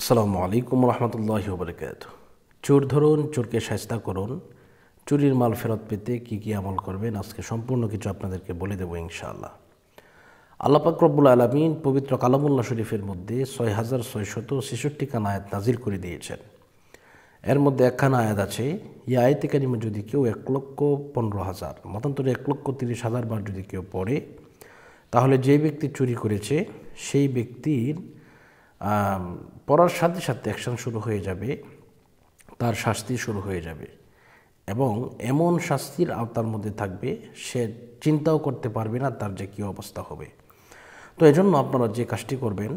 আসসালামু আলাইকুম রহমতুল্লাহ বরকাত চোর ধরুন চোরকে সাজতা করুন চুরির মাল ফেরত পেতে কি কি আমল করবেন আজকে সম্পূর্ণ কিছু আপনাদেরকে বলে দেবো ইনশাআল্লাহ আল্লাপাক রব্বুল আলমিন পবিত্র কালামুল্লাহ শরীফের মধ্যে ছয় হাজার ছয়শত ছেষট্টি খান আয়াত নাজির করে দিয়েছেন এর মধ্যে একখানা আয়াত আছে এই আয়াতে কারিমে যদি কেউ এক লক্ষ পনেরো হাজার মতান্তরে এক লক্ষ তিরিশ হাজার বার যদি কেউ পড়ে তাহলে যে ব্যক্তি চুরি করেছে সেই ব্যক্তির পড়ার সাথে সাথে অ্যাকশান শুরু হয়ে যাবে তার শাস্তি শুরু হয়ে যাবে এবং এমন শাস্তির আওতার মধ্যে থাকবে সে চিন্তাও করতে পারবে না তার যে কী অবস্থা হবে তো এজন্য আপনারা যে কাজটি করবেন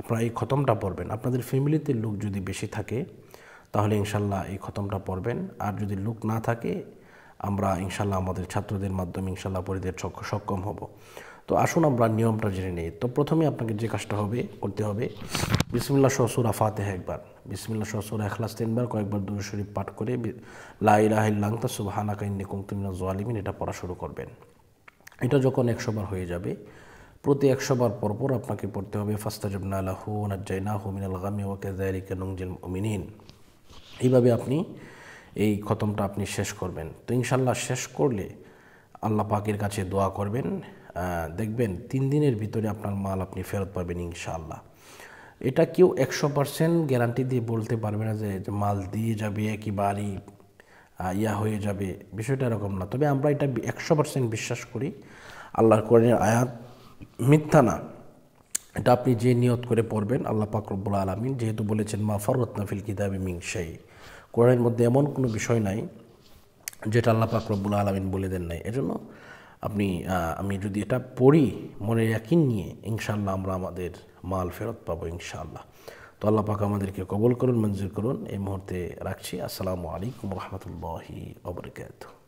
আপনারা এই খতমটা পড়বেন আপনাদের ফ্যামিলিতে লোক যদি বেশি থাকে তাহলে ইনশাল্লাহ এই খতমটা পড়বেন আর যদি লোক না থাকে আমরা ইনশাল্লাহ আমাদের ছাত্রদের মাধ্যমে ইনশাল্লাহ পরিদের সক্ষম হব তো আসুন আমরা নিয়মটা জেনে নিই তো প্রথমে আপনাকে যে কাজটা হবে করতে হবে বিসমিল্লা সসুরা ফাতেহ একবার বিসমিল্লা সসুরা এখলাস তিনবার কয়েকবার দূর শরীফ পাঠ করে লাইলাহিল্লাংতা সুবাহানাকা ইন্নিকুম তুমিনা জোয়ালিমিন এটা পড়া শুরু করবেন এটা যখন একশোবার হয়ে যাবে প্রতি একশোবার পরপর আপনাকে পড়তে হবে ফাস্তাজবনা আলাহু নাজ্জাইনা হুমিনাল গামি ওয়াকে জায়রিকা নুংজিল মিনিন এইভাবে আপনি এই খতমটা আপনি শেষ করবেন তো ইনশাল্লাহ শেষ করলে আল্লাহ পাকের কাছে দোয়া করবেন দেখবেন তিন দিনের ভিতরে আপনার মাল আপনি ফেরত পাবেন ইনশাআল্লাহ এটা কেউ একশো পার্সেন্ট গ্যারান্টি দিয়ে বলতে পারবে না যে মাল দিয়ে যাবে বাড়ি ইয়া হয়ে যাবে বিষয়টা এরকম না তবে আমরা এটা একশো পার্সেন্ট বিশ্বাস করি আল্লাহর কোরআনের আয়াত মিথ্যা না এটা আপনি যে নিয়ত করে পড়বেন আল্লাহ পাকরব্বুল আলমিন যেহেতু বলেছেন মা ফরতনাফিল কিতাবি মিংশাই কোরআনের মধ্যে এমন কোনো বিষয় নাই যেটা আল্লাহ পাকরব্বুল আলমিন বলে দেন নাই এজন্য আপনি আমি যদি এটা পড়ি মনে একিন নিয়ে ইনশাল্লাহ আমরা আমাদের মাল ফেরত পাবো ইনশাআল্লাহ তো আল্লাহ পাক আমাদেরকে কবল করুন মঞ্জুর করুন এই মুহূর্তে রাখছি আসসালামু আলাইকুম রহমতুল্লাহি অবরকাত